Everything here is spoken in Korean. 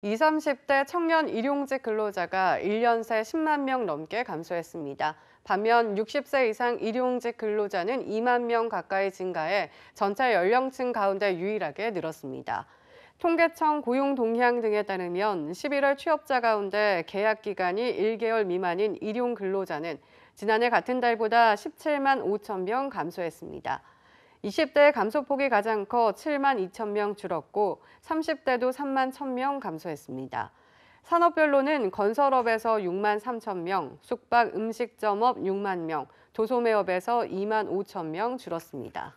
20, 30대 청년 일용직 근로자가 1년 새 10만 명 넘게 감소했습니다. 반면 60세 이상 일용직 근로자는 2만 명 가까이 증가해 전체 연령층 가운데 유일하게 늘었습니다. 통계청 고용 동향 등에 따르면 11월 취업자 가운데 계약 기간이 1개월 미만인 일용 근로자는 지난해 같은 달보다 17만 5천 명 감소했습니다. 20대 감소폭이 가장 커 7만 2천 명 줄었고 30대도 3만 1천 명 감소했습니다. 산업별로는 건설업에서 6만 3천 명, 숙박 음식점업 6만 명, 도소매업에서 2만 5천 명 줄었습니다.